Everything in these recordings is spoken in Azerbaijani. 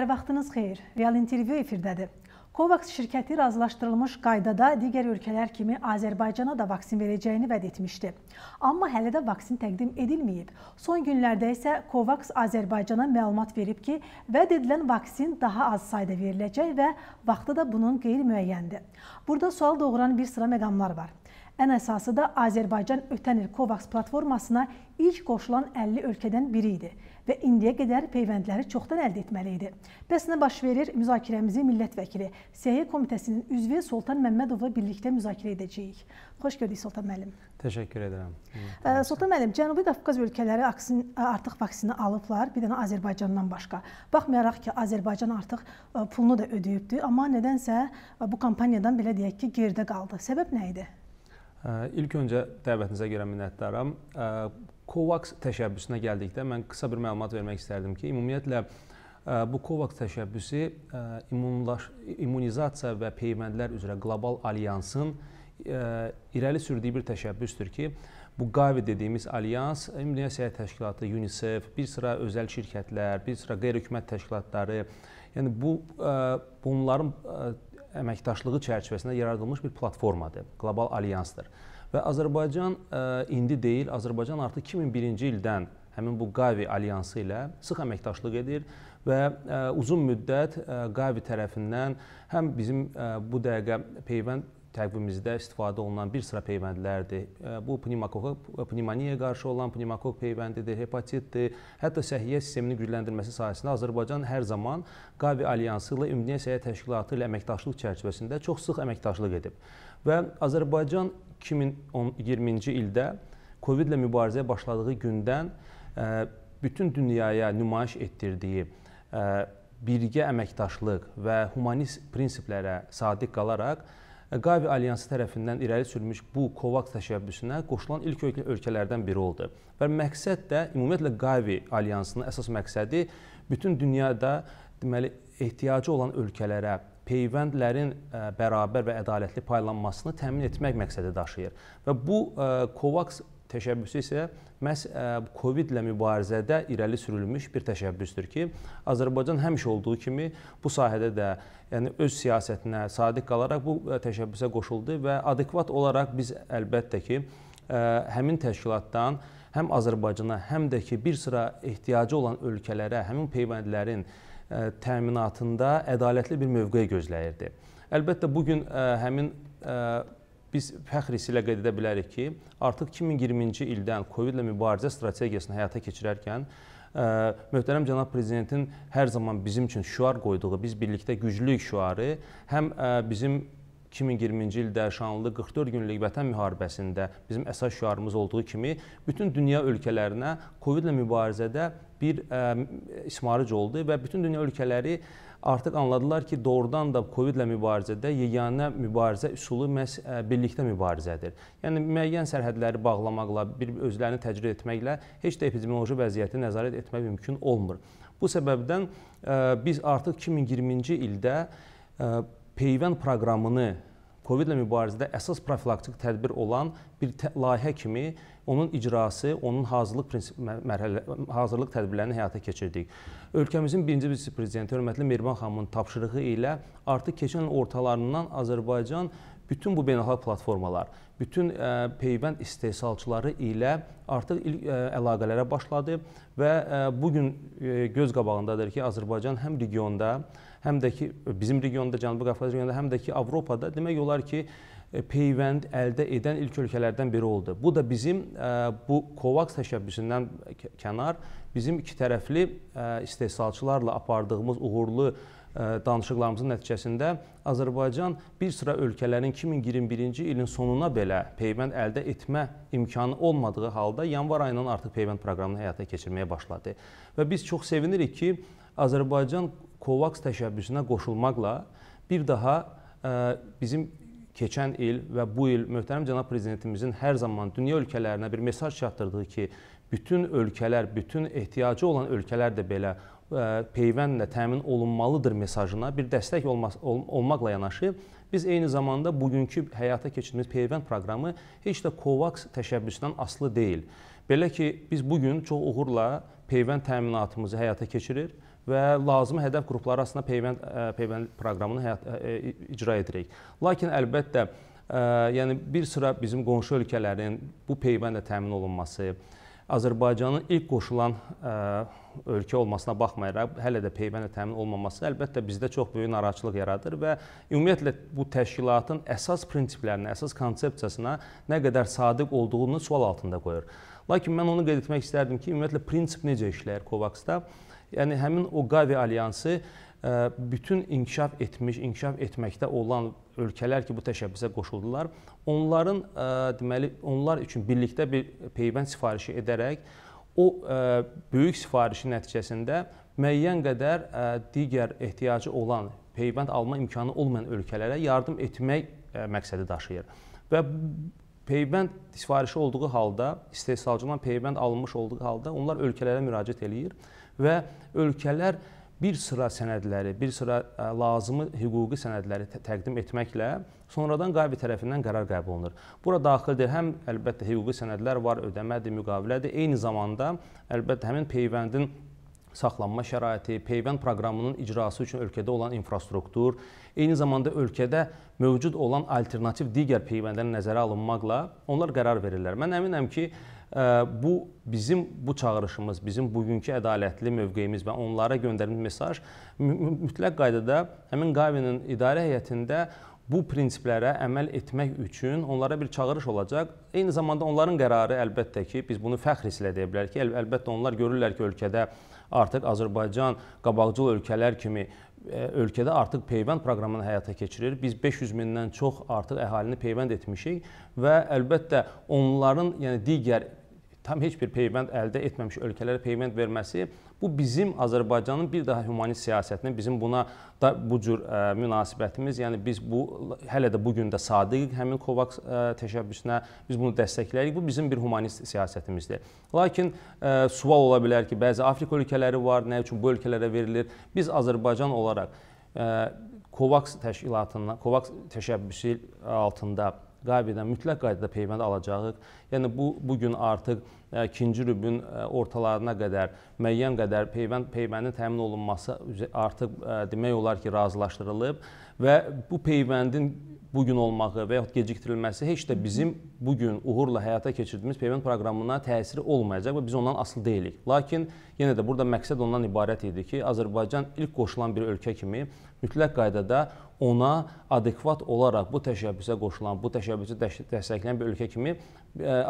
Hər vaxtınız xeyir. Real intervyu efirdədir. Covax şirkəti razılaşdırılmış qaydada digər ölkələr kimi Azərbaycana da vaksin verəcəyini vəd etmişdi. Amma hələ də vaksin təqdim edilməyib. Son günlərdə isə Covax Azərbaycana məlumat verib ki, vəd edilən vaksin daha az sayda veriləcək və vaxtı da bunun qeyri-müəyyəndir. Burada sual doğuran bir sıra məqamlar var. Ən əsası da Azərbaycan ötən il Covax platformasına ilk qoşulan 50 ölkədən biri idi və indiyə qədər peyvəndləri çoxdan əldə etməli idi. Bəs nə baş verir? Müzakirəmizi millət vəkili Səhiyyə Komitəsinin üzvü Soltan Məmmədovla birlikdə müzakirə edəcəyik. Xoş gördük Soltan müəllim. Təşəkkür edirəm. Soltan müəllim, Cənubi Qafqaz ölkələri artıq vaksini alıblar, bir dənə Azərbaycandan başqa. Baxmayaraq ki, Azərbaycan artıq pulunu da ödəyibdi, amma nədənsə bu kampaniyadan belə deyək ki, geridə qaldı. Səbəb nə idi? İlk öncə dəvətinizə görə minnətdaram. COVAX təşəbbüsünə gəldikdə mən qısa bir məlumat vermək istərdim ki, ümumiyyətlə bu COVAX təşəbbüsü immunlaş immunizasiya və peyvəndlər üzrə qlobal alyansın irəli sürdüyü bir təşəbbüsdür ki, bu QAVI dediyimiz alyans Ümumdünya Təşkilatı, UNICEF, bir sıra özəl şirkətlər, bir sıra qeyri-hökumət təşkilatları, yəni bu bunların əməkdaşlığı çərçivəsində yaradılmış bir platformadır, qlobal alyansdır. Və Azərbaycan e, indi deyil, Azərbaycan artıq 2001-ci ildən həmin bu Qavi alyansı ilə sıx əməkdaşlıq edir və e, uzun müddət e, Qavi tərəfindən həm bizim bu dəqiqə peyvənd təqvimimizdə istifadə olunan bir sıra peyvəndlərdir. E, bu pnevmokokka e, pnevmoniyaya qarşı olan pnevmokok peyvəndidir, hepatitdir. Hətta səhiyyə sistemini gücləndirməsi sahəsində Azərbaycan hər zaman Qavi Alyansı ilə Ümumdünya Səhiyyə Təşkilatı ilə əməkdaşlıq çərçivəsində çox sıx əməkdaşlıq edib. Və Azərbaycan 2020-ci ildə COVID-lə mübarizəyə başladığı gündən e, bütün dünyaya nümayiş etdirdiyi birgə əməkdaşlıq və humanist prinsiplərə sadiq qalaraq Qavi Alyansı tərəfindən irəli sürülmüş bu COVAX təşəbbüsünə qoşulan ilk ölkələrdən biri oldu. Və məqsəd də ümumiyyətlə Qavi Alyansının əsas məqsədi bütün dünyada deməli ehtiyacı olan ölkələrə peyvəndlərin e, bərabər və ədalətli paylanmasını təmin etmək məqsədi daşıyır. Və bu COVAX e, təşəbbüsü isə məhz e, COVID-lə mübarizədə irəli sürülmüş bir təşəbbüsdür ki, Azərbaycan həmişə olduğu kimi bu sahədə də yəni öz siyasətinə sadiq qalaraq bu e, təşəbbüsə qoşuldu və adekvat olaraq biz əlbəttə ki, e, həmin təşkilatdan həm Azərbaycana, həm də ki, bir sıra ehtiyacı olan ölkələrə həmin peyvəndlərin təminatında ədalətli bir mövqe gözləyirdi. Əlbəttə bu gün həmin biz fəxr hissi ilə qeyd edə bilərik ki, artıq 2020-ci ildən COVID ilə mübarizə strategiyasını həyata keçirərkən ə, e, möhtərəm cənab prezidentin hər zaman bizim üçün şüar qoyduğu biz birlikdə güclüyük şüarı həm ə, e, bizim 2020-ci ildə şanlı 44 günlük vətən müharibəsində bizim əsas şüarımız olduğu kimi bütün dünya ölkələrinə COVID-lə mübarizədə bir ə, e, ismarıc oldu və bütün dünya ölkələri ə, artıq anladılar ki, doğrudan da COVID-lə mübarizədə yeganə mübarizə üsulu məhz e, birlikdə mübarizədir. Yəni müəyyən sərhədləri bağlamaqla, bir özlərini təcrid etməklə heç də epidemioloji vəziyyəti nəzarət etmək mümkün olmur. Bu səbəbdən e, biz artıq 2020-ci ildə e, peyvənd proqramını COVID-lə mübarizədə əsas profilaktik tədbir olan bir layihə kimi onun icrası, onun hazırlıq prinsip mərhələ hazırlıq tədbirlərini həyata keçirdik. Ölkəmizin birinci vitse-prezidenti hörmətli Mehriban xanımın tapşırığı ilə artıq keçən il ortalarından Azərbaycan bütün bu beynəlxalq platformalar, bütün ə, e, peyvənd istehsalçıları ilə artıq ilk ə, e, əlaqələrə başladı və ə, e, bu gün ə, göz qabağındadır ki, Azərbaycan həm regionda, həm həm də ki bizim regionda, Cənubi Qafqaz regionunda, həm də ki Avropada demək olar ki e, peyvənd əldə edən ilk ölkələrdən biri oldu. Bu da bizim e, bu COVAX təşəbbüsündən kənar bizim iki tərəfli e, istehsalçılarla apardığımız uğurlu danışıqlarımızın nəticəsində Azərbaycan bir sıra ölkələrin 2021-ci ilin sonuna belə peyvənd əldə etmə imkanı olmadığı halda yanvar ayından artıq peyvənd proqramını həyata keçirməyə başladı. Və biz çox sevinirik ki, Azərbaycan COVAX təşəbbüsünə qoşulmaqla bir daha e, bizim keçən il və bu il möhtərəm cənab prezidentimizin hər zaman dünya ölkələrinə bir mesaj çatdırdığı ki, bütün ölkələr, bütün ehtiyacı olan ölkələr də belə e, peyvəndlə təmin olunmalıdır mesajına bir dəstək olma, ol, olmaqla yanaşı biz eyni zamanda bugünkü həyata keçirdiyimiz peyvənd proqramı heç də COVAX təşəbbüsündən aslı deyil. Belə ki, biz bu gün çox uğurla peyvənd təminatımızı həyata keçirir və lazımi hədəf qrupları arasında peyvənd e, peyvənd proqramını həyat, ə, e, e, icra edirik. Lakin əlbəttə ə, yəni bir sıra bizim qonşu ölkələrin bu peyvəndlə təmin olunması, Azərbaycanın ilk qoşulan ə, ölkə olmasına baxmayaraq hələ də peyvəndlə təmin olmaması əlbəttə bizdə çox böyük narahatçılıq yaradır və ümumiyyətlə bu təşkilatın əsas prinsiplərinə, əsas konsepsiyasına nə qədər sadiq olduğunu sual altında qoyur. Lakin mən onu qeyd etmək istərdim ki, ümumiyyətlə prinsip necə işləyir COVAX-da? Yəni həmin o Qavi alyansı e, bütün inkişaf etmiş, inkişaf etməkdə olan ölkələr ki, bu təşəbbüsə qoşuldular, onların e, deməli onlar üçün birlikdə bir peyvənd sifarişi edərək o e, böyük sifarişin nəticəsində müəyyən qədər digər ehtiyacı olan peyvənd alma imkanı olmayan ölkələrə yardım etmək məqsədi daşıyır. Və peyvənd sifarişi olduğu halda, istehsalcıdan peyvənd alınmış olduğu halda onlar ölkələrə müraciət eləyir və ölkələr bir sıra sənədləri, bir sıra e, lazımi hüquqi sənədləri təqdim etməklə sonradan qaybi tərəfindən qərar qəbul olunur. Bura daxildir həm əlbəttə hüquqi sənədlər var, ödəmədir, müqavilədir, eyni zamanda əlbəttə həmin peyvəndin saxlanma şəraiti, peyvənd proqramının icrası üçün ölkədə olan infrastruktur, eyni zamanda ölkədə mövcud olan alternativ digər peyvəndlər nəzərə alınmaqla onlar qərar verirlər. Mən əminəm ki, e, bu bizim bu çağırışımız, bizim bugünkü ədalətli mövqeyimiz və onlara göndərilmiş mesaj mütləq qaydada həmin qavinin idarə heyətində bu prinsiplərə əməl etmək üçün onlara bir çağırış olacaq. Eyni zamanda onların qərarı əlbəttə ki, biz bunu fəxr hisslə deyə bilərik ki, əlbəttə onlar görürlər ki, ölkədə artıq Azərbaycan qabaqcıl ölkələr kimi e, ölkədə artıq peyvənd proqramını həyata keçirir. Biz 500 mindən çox artıq əhalini peyvənd etmişik və əlbəttə onların, yəni digər tam heç bir peyvənd əldə etməmiş ölkələrə peyvənd verməsi Bu bizim Azərbaycanın bir daha humanist siyasətinin, bizim buna da bu cür ə, e, münasibətimiz, yəni biz bu hələ də bu gün də sadiq həmin Kovacs ə, e, təşəbbüsünə biz bunu dəstəkləyirik. Bu bizim bir humanist siyasətimizdir. Lakin ə, e, sual ola bilər ki, bəzi Afrika ölkələri var, nə üçün bu ölkələrə verilir? Biz Azərbaycan olaraq ə, Kovacs təşkilatından, Kovacs təşəbbüsü altında Qabidən mütləq qaydada peyvənd alacağıq. Yəni bu bu gün artıq ə, e, ikinci rübün ə, e, ortalarına qədər müəyyən qədər peyvənd peyvəndin təmin olunması artıq ə, e, demək olar ki, razılaşdırılıb Və bu peyvəndin bu gün olmağı və yaxud gecikdirilməsi heç də bizim bu gün uğurla həyata keçirdiyimiz peyvənd proqramına təsiri olmayacaq və biz ondan asılı deyilik. Lakin yenə də burada məqsəd ondan ibarət idi ki, Azərbaycan ilk qoşulan bir ölkə kimi mütləq qaydada ona adekvat olaraq bu təşəbbüsə qoşulan, bu təşəbbüsü dəstəkləyən bir ölkə kimi e,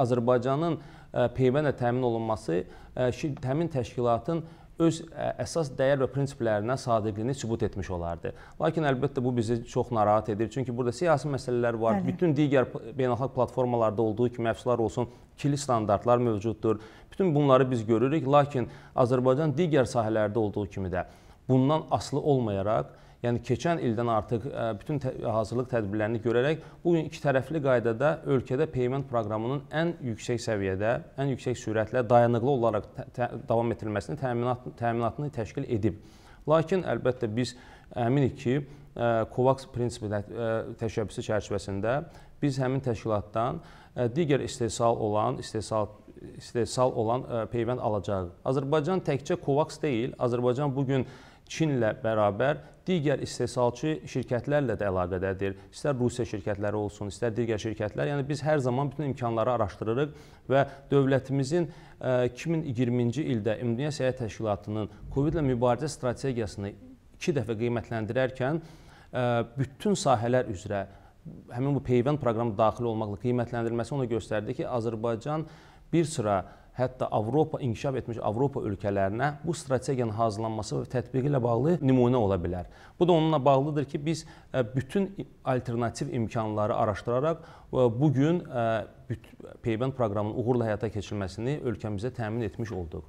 Azərbaycanın e, peyvəndlə təmin olunması e, həmin təşkilatın öz əsas dəyər və prinsiplərinə sadiqliyini sübut etmiş olardı. Lakin əlbəttə bu bizi çox narahat edir. Çünki burada siyasi məsələlər var. Bəli. Bütün digər beynəlxalq platformalarda olduğu kimi məhsullar olsun, ikili standartlar mövcuddur. Bütün bunları biz görürük. Lakin Azərbaycan digər sahələrdə olduğu kimi də bundan aslı olmayaraq Yəni keçən ildən artıq e, bütün hazırlıq tədbirlərini görərək bu gün iki tərəfli qaydada ölkədə peyvənd proqramının ən yüksək səviyyədə, ən yüksək sürətlə dayanıqlı olaraq davam etdirilməsini təminat təminatını təşkil edib. Lakin əlbəttə biz əminik ki, e, COVAX prinsipi e, təşəbbüsü çərçivəsində biz həmin təşkilatdan digər istehsal olan, istehsal istehsal olan peyvənd alacağıq. Azərbaycan təkcə COVAX deyil, Azərbaycan bu gün Çinlə bərabər digər istehsalçı şirkətlərlə də əlaqədədir. İstər Rusiya şirkətləri olsun, istər digər şirkətlər. Yəni biz hər zaman bütün imkanları araşdırırıq və dövlətimizin 2020-ci e, ildə Ümumdünya Səyahət Təşkilatının COVID-lə mübarizə strategiyasını 2 dəfə qiymətləndirərkən e, bütün sahələr üzrə həmin bu peyvənd proqramı daxil olmaqla qiymətləndirməsi ona göstərdi ki, Azərbaycan bir sıra hətta Avropa inkişaf etmiş Avropa ölkələrinə bu strategiyanın hazırlanması və tətbiqi ilə bağlı nümunə ola bilər. Bu da onunla bağlıdır ki, biz e, bütün alternativ imkanları araşdıraraq e, bu gün e, Peyvənd proqramının uğurla həyata keçirilməsini ölkəmizə təmin etmiş olduq.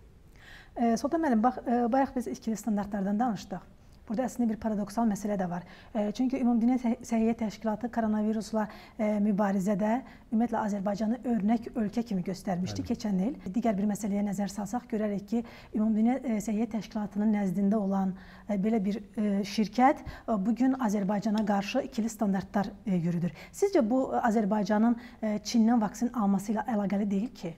Soda müəllim, bax bayaq biz ikili standartlardan danışdıq. Burada əslində bir paradoksal məsələ də var. E, çünki Ümumdünya Səhiyyə Təşkilatı koronavirusla e, mübarizədə ümumiyyətlə Azərbaycanı örnək ölkə kimi göstərmişdi Bəli. keçən il. Digər bir məsələyə nəzər salsaq görərik ki, Ümumdünya e, Səhiyyə Təşkilatının nəzdində olan belə bir şirkət bu gün Azərbaycana qarşı ikili standartlar yürüdür. Sizcə bu Azərbaycanın Çindən vaksin alması ilə əlaqəli deyil ki?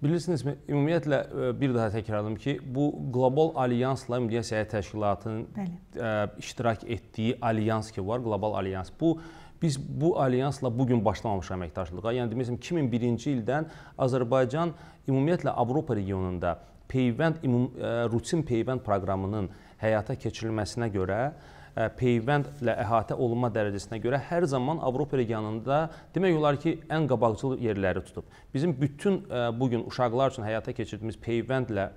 Bilirsiniz, ümumiyyətlə e, bir daha təkrarladım ki, bu Qlobal Alyansla Müdiyyəsiyə Təşkilatının ə, e, iştirak etdiyi alyans ki var, Qlobal Alyans. Bu biz bu alyansla bu gün başlamamışıq əməkdaşlığa. Yəni deməsəm 2001-ci ildən Azərbaycan ümumiyyətlə Avropa regionunda peyvənd e, rutin peyvənd proqramının həyata keçirilməsinə görə peyvəndlə əhatə olunma dərəcəsinə görə hər zaman Avropa regionunda demək olar ki, ən qabaqcıl yerləri tutub. Bizim bütün bu gün uşaqlar üçün həyata keçirdiyimiz peyvəndlə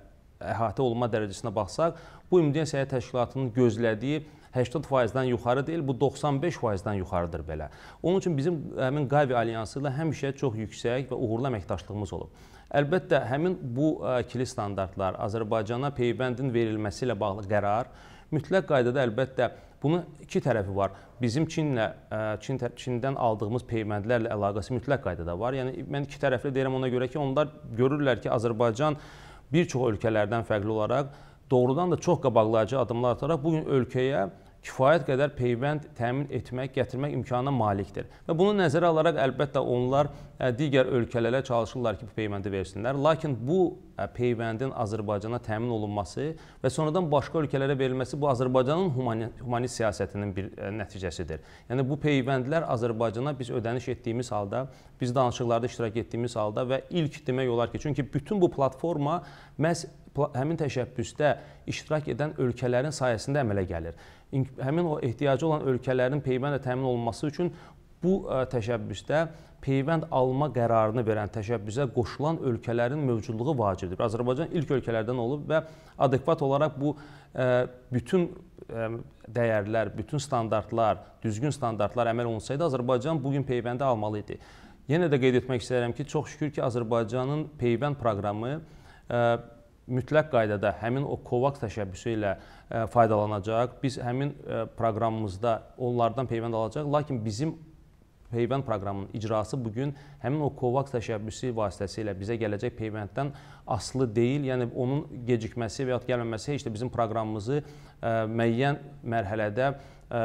əhatə olunma dərəcəsinə baxsaq, bu Ümumdünya Səhiyyə Təşkilatının gözlədiyi 80%-dən yuxarı deyil, bu 95%-dən yuxarıdır belə. Onun üçün bizim həmin Qavi alyansı ilə həmişə çox yüksək və uğurlu əməkdaşlığımız olub. Əlbəttə, həmin bu ikili standartlar Azərbaycana peyvəndin verilməsi ilə bağlı qərar mütləq qaydada əlbəttə bunun iki tərəfi var. Bizim Çinlə e, Çin Çindən aldığımız peyvəndlərlə əlaqəsi mütləq qaydada var. Yəni mən iki tərəfli deyirəm ona görə ki, onlar görürlər ki, Azərbaycan bir çox ölkələrdən fərqli olaraq doğrudan da çox qabaqlayıcı addımlar ataraq bu gün ölkəyə kifayət qədər peyvənd təmin etmək, gətirmək imkanına malikdir. Və bunu nəzərə alaraq əlbəttə onlar e, digər ölkələrə çalışırlar ki, bu peyvəndi versinlər. Lakin bu e, peyvəndin Azərbaycana təmin olunması və sonradan başqa ölkələrə verilməsi bu Azərbaycanın humanist humani siyasətinin bir e, nəticəsidir. Yəni bu peyvəndlər Azərbaycana biz ödəniş etdiyimiz halda, biz danışıqlarda iştirak etdiyimiz halda və ilk demək olar ki, çünki bütün bu platforma məhz həmin təşəbbüsdə iştirak edən ölkələrin sayəsində əmələ gəlir. Həmin o ehtiyacı olan ölkələrin peyvəndə təmin olunması üçün bu təşəbbüsdə peyvənd alma qərarını verən təşəbbüsə qoşulan ölkələrin mövcudluğu vacibdir. Azərbaycan ilk ölkələrdən olub və adekvat olaraq bu bütün dəyərlər, bütün standartlar, düzgün standartlar əməl olunsaydı Azərbaycan bu gün peyvəndi almalı idi. Yenə də qeyd etmək istəyirəm ki, çox şükür ki, Azərbaycanın peyvənd proqramı mütləq qaydada həmin o COVAX təşəbbüsü ilə ə, e, faydalanacaq. Biz həmin ə, e, proqramımızda onlardan peyvənd alacaq, lakin bizim peyvənd proqramının icrası bu gün həmin o COVAX təşəbbüsü vasitəsilə bizə gələcək peyvənddən aslı deyil. Yəni onun gecikməsi və ya gəlməməsi heç də bizim proqramımızı ə, e, müəyyən mərhələdə ə,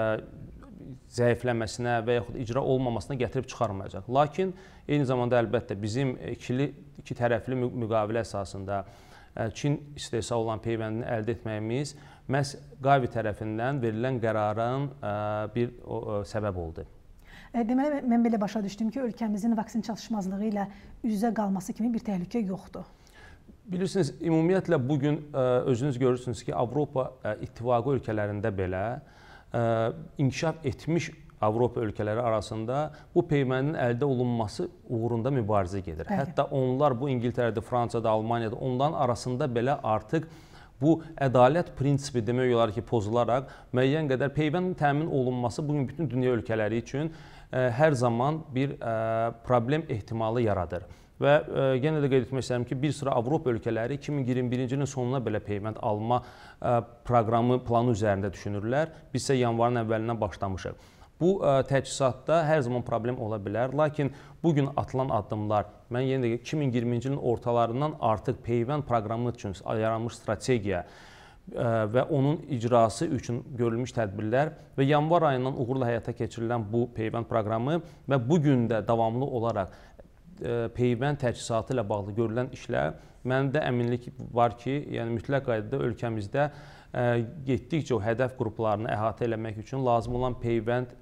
zəifləməsinə və yaxud icra olmamasına gətirib çıxarmayacaq. Lakin eyni zamanda əlbəttə bizim ikili iki tərəfli müqavilə əsasında Çin istehsal olan peyvəndini əldə etməyimiz məhz Qavi tərəfindən verilən qərarın bir səbəb oldu. Deməli, mən belə başa düşdüm ki, ölkəmizin vaksin çatışmazlığı ilə üz-üzə qalması kimi bir təhlükə yoxdur. Bilirsiniz, ümumiyyətlə bu gün özünüz görürsünüz ki, Avropa İttifaqı ölkələrində belə inkişaf etmiş ölkələr Avropa ölkələri arasında bu peymənin əldə olunması uğrunda mübarizə gedir. Bəli. Hətta onlar bu İngiltərədə, Fransada, Almaniyada onların arasında belə artıq bu ədalət prinsipi demək olar ki, pozularaq müəyyən qədər peyvənin təmin olunması bu gün bütün dünya ölkələri üçün ə, e, hər zaman bir ə, e, problem ehtimalı yaradır. Və ə, e, yenə də qeyd etmək istəyirəm ki, bir sıra Avropa ölkələri 2021-ci ilin sonuna belə peyvənd alma ə, proqramı planı üzərində düşünürlər. Biz isə yanvarın əvvəlindən başlamışıq. Bu e, təchizatda hər zaman problem ola bilər. Lakin bu gün atılan addımlar, mən yenə də 2020-ci ilin ortalarından artıq peyvənd proqramı üçün yaranmış strategiya e, və onun icrası üçün görülmüş tədbirlər və yanvar ayından uğurla həyata keçirilən bu peyvənd proqramı və bu gün də davamlı olaraq e, peyvənd təchizatı ilə bağlı görülən işlər məndə əminlik var ki, yəni mütləq qaydada ölkəmizdə getdikcə o hədəf qruplarını əhatə eləmək üçün lazım olan peyvənd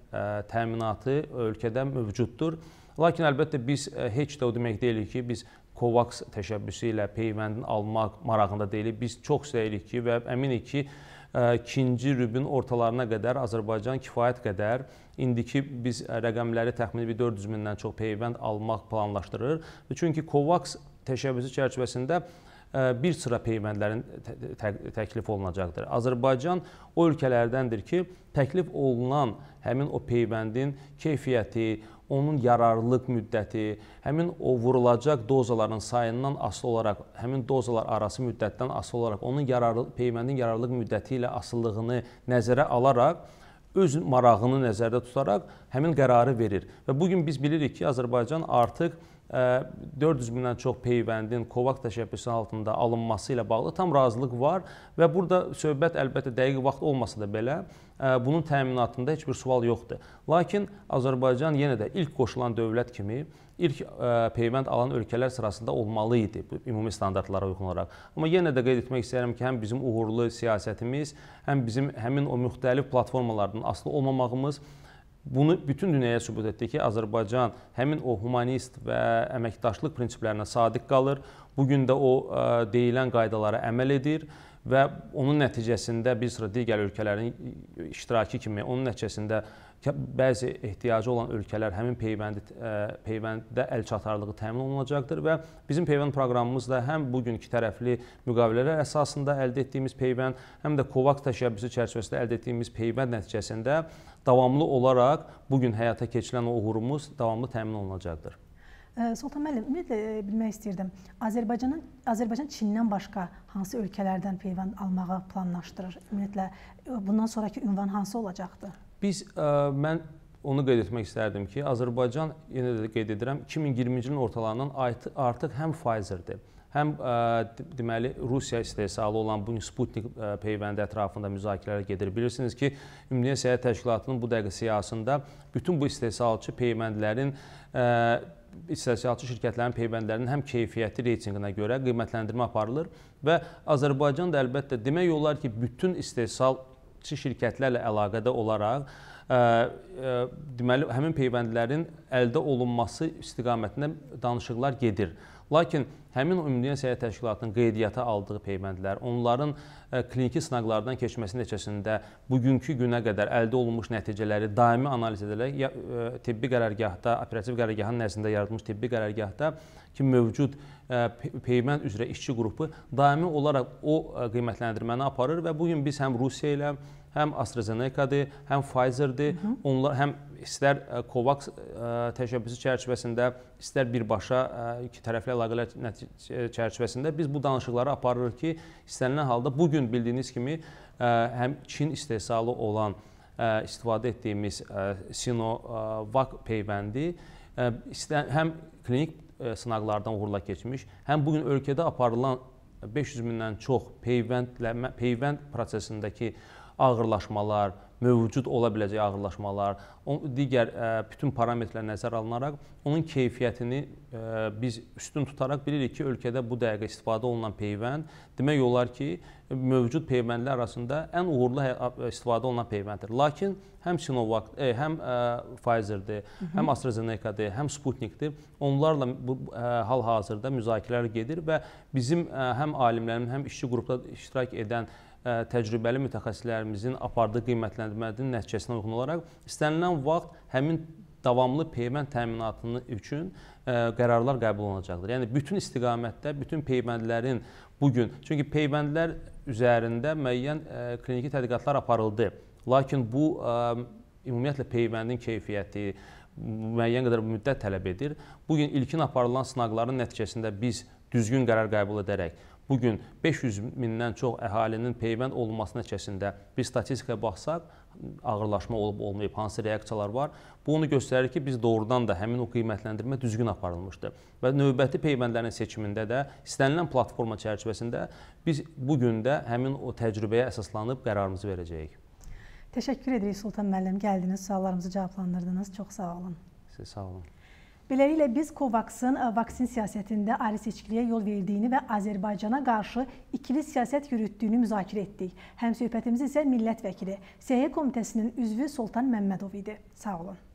təminatı ölkədə mövcuddur. Lakin əlbəttə biz heç də o demək deyilik ki, biz COVAX təşəbbüsü ilə peyvəndin almaq marağında deyilik. Biz çox istəyirik ki və əminik ki, ikinci rübün ortalarına qədər Azərbaycan kifayət qədər indiki biz rəqəmləri təxmini 400 mindən çox peyvənd almaq planlaşdırır. Çünki COVAX təşəbbüsü çərçivəsində bir sıra peyvəndlərin təklif olunacaqdır. Azərbaycan o ölkələrdəndir ki, təklif olunan həmin o peyvəndin keyfiyyəti, onun yararlılıq müddəti, həmin o vurulacaq dozaların sayından asılı olaraq, həmin dozalar arası müddətdən asılı olaraq onun yararlı peyvəndin yararlılıq müddəti ilə asılılığını nəzərə alaraq öz marağını nəzərdə tutaraq həmin qərarı verir. Və bu gün biz bilirik ki, Azərbaycan artıq 400 mindən çox peyvəndin Kovak təşəbbüsü altında alınması ilə bağlı tam razılıq var və burada söhbət əlbəttə dəqiq vaxt olmasa da belə bunun təminatında heç bir sual yoxdur. Lakin Azərbaycan yenə də ilk qoşulan dövlət kimi ilk peyvənd alan ölkələr sırasında olmalı idi ümumi standartlara uyğun olaraq. Amma yenə də qeyd etmək istəyirəm ki, həm bizim uğurlu siyasətimiz, həm bizim həmin o müxtəlif platformalardan asılı olmamağımız Bunu bütün dünyaya sübut etdi ki, Azərbaycan həmin o humanist və əməkdaşlıq prinsiplərinə sadiq qalır. Bu gün də o ə, deyilən qaydalara əməl edir və onun nəticəsində bir sıra digər ölkələrin iştirakı kimi onun nəticəsində bəzi ehtiyacı olan ölkələr həmin peyvəndi peyvəndə əlçatarlığı təmin olunacaqdır və bizim peyvənd proqramımız da həm bu gün iki tərəfli müqavilələr əsasında əldə etdiyimiz peyvənd, həm də Kovak təşəbbüsü çərçivəsində əldə etdiyimiz peyvənd nəticəsində davamlı olaraq bu gün həyata keçirilən o uğurumuz davamlı təmin olunacaqdır. Sultan müəllim, ümumiyyətlə e, bilmək istəyirdim. Azərbaycanın Azərbaycan Çindən başqa hansı ölkələrdən peyvənd almağı planlaşdırır? Ümumiyyətlə e, bundan sonrakı ünvan hansı olacaqdır? Biz ə, e, mən onu qeyd etmək istərdim ki, Azərbaycan yenə də qeyd edirəm 2020-ci ilin ortalarından artıq həm Pfizer-dir, həm ə, e, deməli Rusiya istehsalı olan bu Sputnik ə, e, peyvəndi ətrafında müzakirələr gedir. Bilirsiniz ki, Ümumdünya Səhiyyə Təşkilatının bu dəqiqə siyasətində bütün bu istehsalçı peyvəndlərin ə, istehsalçı şirkətlərin peyvəndlərinin həm keyfiyyəti reytinqinə görə qiymətləndirmə aparılır və Azərbaycan da əlbəttə demək olar ki, bütün istehsal tikintiçi şirkətlərlə əlaqədə olaraq ə, e, ə, e, deməli həmin peyvəndlərin əldə olunması istiqamətində danışıqlar gedir. Lakin həmin Ümumdünya Səhiyyə Təşkilatının qeydiyyata aldığı peyvəndlər, onların ə, e, kliniki sınaqlardan keçməsi nəticəsində bugünkü günə qədər əldə olunmuş nəticələri daimi analiz edərək ya, ə, tibbi qərargahda, operativ qərargahın nəzdində yaradılmış tibbi qərargahda ki, mövcud ə, peyvənd üzrə işçi qrupu daimi olaraq o ə, qiymətləndirməni aparır və bu gün biz həm Rusiya ilə həm AstraZeneca-dir, həm Pfizer-dir. Onlar həm istər e, COVAX e, təşəbbüsü çərçivəsində, istər birbaşa e, iki tərəfli əlaqələr çərçivəsində biz bu danışıqları aparırıq ki, istənilən halda bu gün bildiyiniz kimi həm Çin istehsalı olan istifadə etdiyimiz Sinovac peyvəndi həm klinik sınaqlardan uğurla keçmiş, həm bu gün ölkədə aparılan 500 mindən çox peyvəndlə peyvənd prosesindəki ağırlaşmalar, mövcud ola biləcək ağırlaşmalar, digər e, bütün parametrlər nəzərə alınaraq onun keyfiyyətini e, biz üstün tutaraq bilirik ki, ölkədə bu dəqiqə istifadə olunan peyvənd demək olar ki, mövcud peyvəndlər arasında ən uğurlu hə, istifadə olunan peyvənddir. Lakin həm Sinovac, e, həm Pfizer-dir, həm AstraZeneca-dir, həm Sputnik-dir. Onlarla bu hal-hazırda müzakirələr gedir və bizim həm alimlərin, həm işçi qrupda iştirak edən təcrübəli mütəxəssislərimizin apardığı qiymətləndirmənin nəticəsinə uyğun olaraq istənilən vaxt həmin davamlı peyvənd təminatını üçün ə, qərarlar qəbul olunacaqdır. Yəni bütün istiqamətdə bütün peyvəndlərin bu gün çünki peyvəndlər üzərində müəyyən ə, kliniki tədqiqatlar aparıldı. Lakin bu ə, ümumiyyətlə peyvəndin keyfiyyəti müəyyən qədər müddət tələb edir. Bu gün ilkin aparılan sınaqların nəticəsində biz düzgün qərar qəbul edərək Bu gün 500 mindən çox əhalinin peyvənd olunması nəticəsində biz statistikaya baxsaq, ağırlaşma olub olmayıb, hansı reaksiyalar var. Bu onu göstərir ki, biz doğrudan da həmin o qiymətləndirmə düzgün aparılmışdı. Və növbəti peyvəndlərin seçimində də istənilən platforma çərçivəsində biz bu gün də həmin o təcrübəyə əsaslanıb qərarımızı verəcəyik. Təşəkkür edirik Sultan müəllim, gəldiniz, suallarımızı cavablandırdınız. Çox sağ olun. Siz sağ olun. Beləliklə biz Covax'ın e, vaksin siyasətində ali seçkiliyə yol verdiyini və Azərbaycana qarşı ikili siyasət yürütdüyünü müzakirə etdik. Həmsöhbətimiz isə millət vəkili, Səhiyyə Komitəsinin üzvü Soltan Məmmədov idi. Sağ olun.